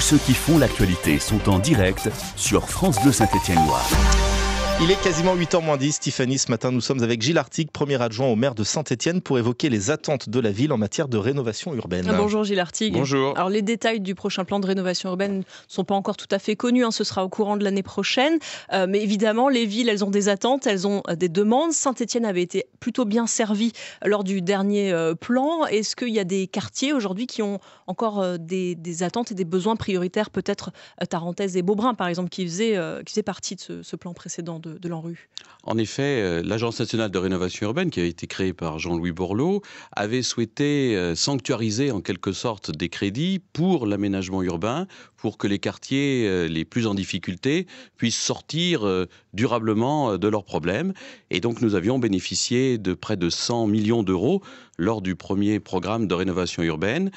Tous ceux qui font l'actualité sont en direct sur France 2 Saint-Étienne-Loire. Il est quasiment 8h moins 10. Stéphanie, ce matin, nous sommes avec Gilles Artigue, premier adjoint au maire de Saint-Etienne, pour évoquer les attentes de la ville en matière de rénovation urbaine. Ah, bonjour Gilles Artigue. Bonjour. Alors, les détails du prochain plan de rénovation urbaine ne sont pas encore tout à fait connus. Hein. Ce sera au courant de l'année prochaine. Euh, mais évidemment, les villes, elles ont des attentes, elles ont euh, des demandes. Saint-Etienne avait été plutôt bien servi euh, lors du dernier plan. Est-ce qu'il y a des quartiers aujourd'hui qui ont encore des, attentes et des besoins prioritaires Peut-être Tarentaise et Beaubrun, par exemple, qui faisaient, qui partie de ce, ce plan précédent de, En effet, euh, l'Agence nationale de rénovation urbaine, qui a été créée par Jean-Louis Borloo, avait souhaité euh, sanctuariser en quelque sorte des crédits pour l'aménagement urbain, pour que les quartiers euh, les plus en difficulté puissent sortir durablement de leurs problèmes. Et donc nous avions bénéficié de près de 100 millions d'euros lors du premier programme de rénovation urbaine.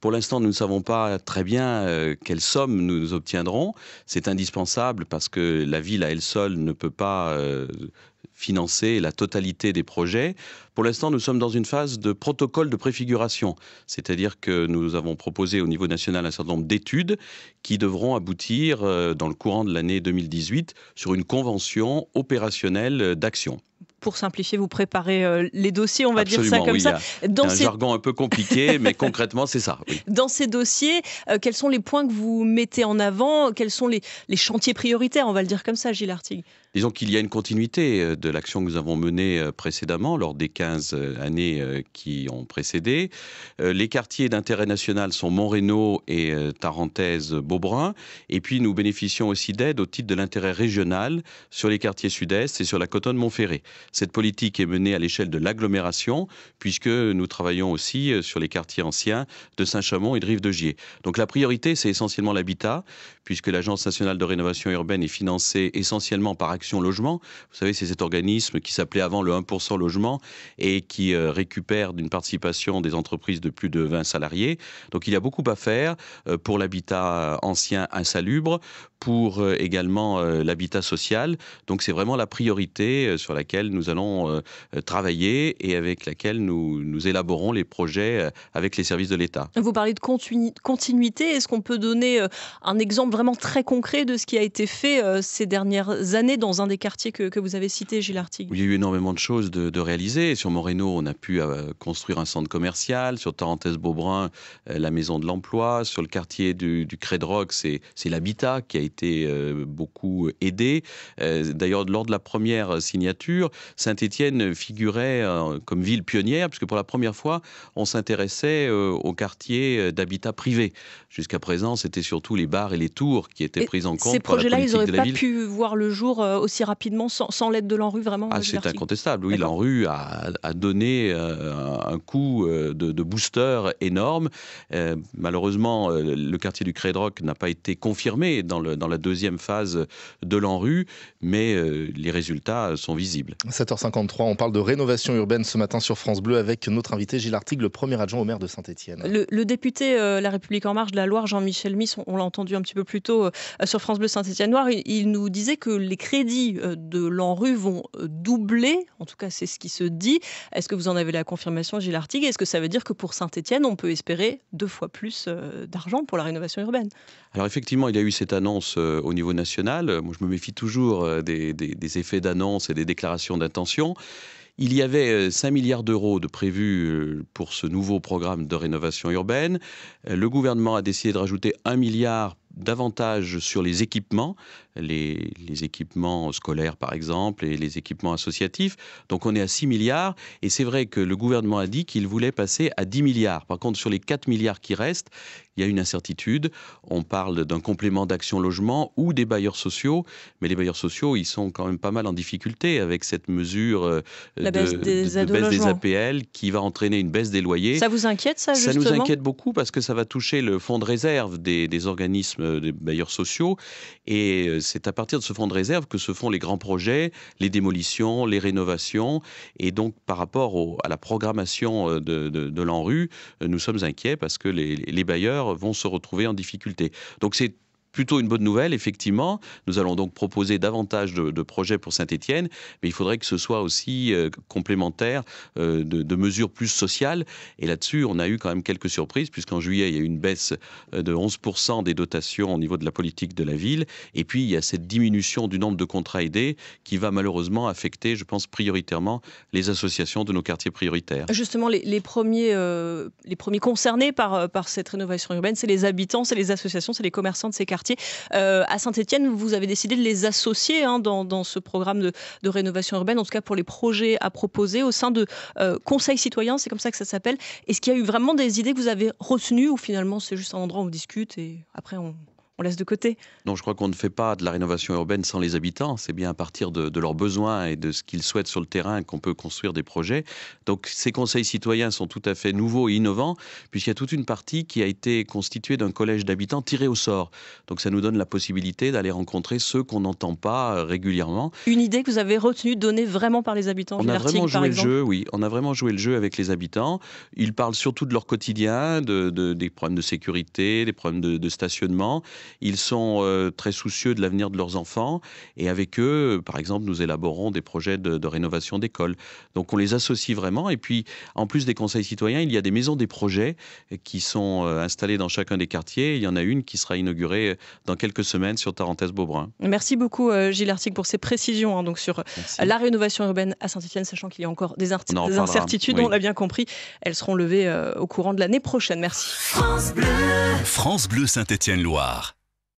Pour l'instant, nous ne savons pas très bien euh, quelle somme nous obtiendrons. C'est indispensable parce que la ville à elle seule ne peut pas euh, financer la totalité des projets. Pour l'instant, nous sommes dans une phase de protocole de préfiguration, c'est-à-dire que nous avons proposé au niveau national un certain nombre d'études qui devront aboutir euh, dans le courant de l'année 2018 sur une convention opérationnelle d'action pour simplifier, vous préparez euh, les dossiers, on va dire ça comme ça. Dans ces... un jargon un peu compliqué, mais concrètement, c'est ça. Dans ces dossiers, euh, quels sont les points que vous mettez en avant Quels sont les, chantiers prioritaires, on va le dire comme ça, Gilles Artigue Disons qu'il y a une continuité euh, de l'action que nous avons menée euh, précédemment, lors des 15 euh, années qui ont précédé. Les quartiers d'intérêt national sont Montrénaud et Tarentaise-Beaubrun. Et puis, nous bénéficions aussi d'aide au titre de l'intérêt régional sur les quartiers sud-est et sur la Cotonne-Montferré. Cette politique est menée à l'échelle de l'agglomération, puisque nous travaillons aussi sur les quartiers anciens de Saint-Chamond et de Rive-de-Gier. Donc, la priorité, c'est essentiellement l'habitat, puisque l'Agence nationale de rénovation urbaine est financée essentiellement par action Logement. Vous savez, c'est cet organisme qui s'appelait avant le 1% Logement et qui euh, récupère d'une participation des entreprises de plus de 20 salariés. Donc il y a beaucoup à faire euh, pour l'habitat euh, ancien insalubre, pour également l'habitat social. Donc c'est vraiment la priorité sur laquelle nous allons travailler et avec laquelle nous, nous élaborons les projets avec les services de l'État. Vous parlez de continuité. Est-ce qu'on peut donner un exemple vraiment très concret de ce qui a été fait ces dernières années dans un des quartiers que, vous avez cité, Gilles l'article. Il y a eu énormément de choses de, réaliser. Sur Moreno, on a pu euh, construire un centre commercial. Sur Tarentaise-Beaubrun, euh, la maison de l'emploi. Sur le quartier du, du Crédroc, c'est l'habitat qui a été euh, beaucoup aidé. D'ailleurs, lors de la première signature, Saint-Étienne figurait comme ville pionnière, puisque pour la première fois, on s'intéressait au quartier d'habitat privé. Jusqu'à présent, c'était surtout les bars et les tours qui étaient pris en compte. Ces projets-là, ils n'auraient pas pu voir le jour aussi rapidement sans, l'aide de l'Enru vraiment ah, C'est incontestable, oui. L'ANRU a, donné euh, un coup euh, de, booster énorme. Euh, malheureusement, le quartier du Crédroc n'a pas été confirmé dans, le, dans, la deuxième phase de l'ANRU, mais les résultats sont visibles. 7h53, on parle de rénovation urbaine ce matin sur France Bleu avec notre invité Gilles Artigue, le premier adjoint au maire de Saint-Etienne. Le, député La République En Marche de la Loire, Jean-Michel Miss, on, l'a entendu un petit peu plus tôt sur France Bleu Saint-Etienne-Noir, il nous disait que les crédits euh, de l'ANRU vont euh, doubler, en tout cas c'est ce qui se dit. Est-ce que vous en avez la confirmation, Gilles Artigue Est-ce que ça veut dire que pour Saint-Etienne, on peut espérer deux fois plus euh, d'argent pour la rénovation urbaine Alors effectivement, il y a eu cette annonce au niveau national. Moi, je me méfie toujours des, effets d'annonce et des déclarations d'intention. Il y avait 5 milliards d'euros de prévus pour ce nouveau programme de rénovation urbaine. Le gouvernement a décidé de rajouter 1 milliard davantage sur les équipements, les, équipements scolaires par exemple et les équipements associatifs. Donc on est à 6 milliards et c'est vrai que le gouvernement a dit qu'il voulait passer à 10 milliards. Par contre sur les 4 milliards qui restent, il y a une incertitude. On parle d'un complément d'action logement ou des bailleurs sociaux, mais les bailleurs sociaux, ils sont quand même pas mal en difficulté avec cette mesure euh, de, baisse, des, baisse des APL qui va entraîner une baisse des loyers. Ça vous inquiète ça justement Ça nous inquiète beaucoup parce que ça va toucher le fonds de réserve des organismes euh, des bailleurs sociaux. Et euh, c'est à partir de ce fonds de réserve que se font les grands projets, les démolitions, les rénovations. Et donc, par rapport à la programmation euh, de, de, l'ANRU, nous sommes inquiets parce que les, les bailleurs vont se retrouver en difficulté. Donc, c'est plutôt une bonne nouvelle, effectivement. Nous allons donc proposer davantage de, projets pour saint etienne mais il faudrait que ce soit aussi euh, complémentaire euh, de, mesures plus sociales. Et là-dessus, on a eu quand même quelques surprises, puisqu'en juillet, il y a eu une baisse euh, de 11% des dotations au niveau de la politique de la ville. Et puis, il y a cette diminution du nombre de contrats aidés qui va malheureusement affecter, je pense, prioritairement les associations de nos quartiers prioritaires. Justement, les, premiers, les premiers concernés par, par cette rénovation urbaine, c'est les habitants, c'est les associations, c'est les commerçants de ces quartiers. Euh, à Saint-Etienne, vous avez décidé de les associer hein, dans, ce programme de, rénovation urbaine, en tout cas pour les projets à proposer au sein de euh, Conseil citoyen, c'est comme ça que ça s'appelle. Est-ce qu'il y a eu vraiment des idées que vous avez retenues ou finalement c'est juste un endroit où on discute et après on, on laisse de côté. Non, je crois qu'on ne fait pas de la rénovation urbaine sans les habitants. C'est bien à partir de, leurs besoins et de ce qu'ils souhaitent sur le terrain qu'on peut construire des projets. Donc ces conseils citoyens sont tout à fait nouveaux et innovants, puisqu'il y a toute une partie qui a été constituée d'un collège d'habitants tiré au sort. Donc ça nous donne la possibilité d'aller rencontrer ceux qu'on n'entend pas euh, régulièrement. Une idée que vous avez retenue, donnée vraiment par les habitants On a vraiment joué le jeu, oui. On a vraiment joué le jeu avec les habitants. Ils parlent surtout de leur quotidien, des problèmes de sécurité, des problèmes de stationnement. Ils sont euh, très soucieux de l'avenir de leurs enfants et avec eux, par exemple, nous élaborons des projets de, rénovation d'écoles. Donc on les associe vraiment. Et puis, en plus des conseils citoyens, il y a des maisons des projets qui sont euh, installées dans chacun des quartiers. Il y en a une qui sera inaugurée euh, dans quelques semaines sur Tarentaise-Beaubrun. Merci beaucoup, Gilles Artic, pour ces précisions hein, donc sur la rénovation urbaine à Saint-Etienne, sachant qu'il y a encore des, incertitudes, on l'a bien compris. Elles seront levées au courant de l'année prochaine. Merci. France Bleu, Saint-Etienne-Loire.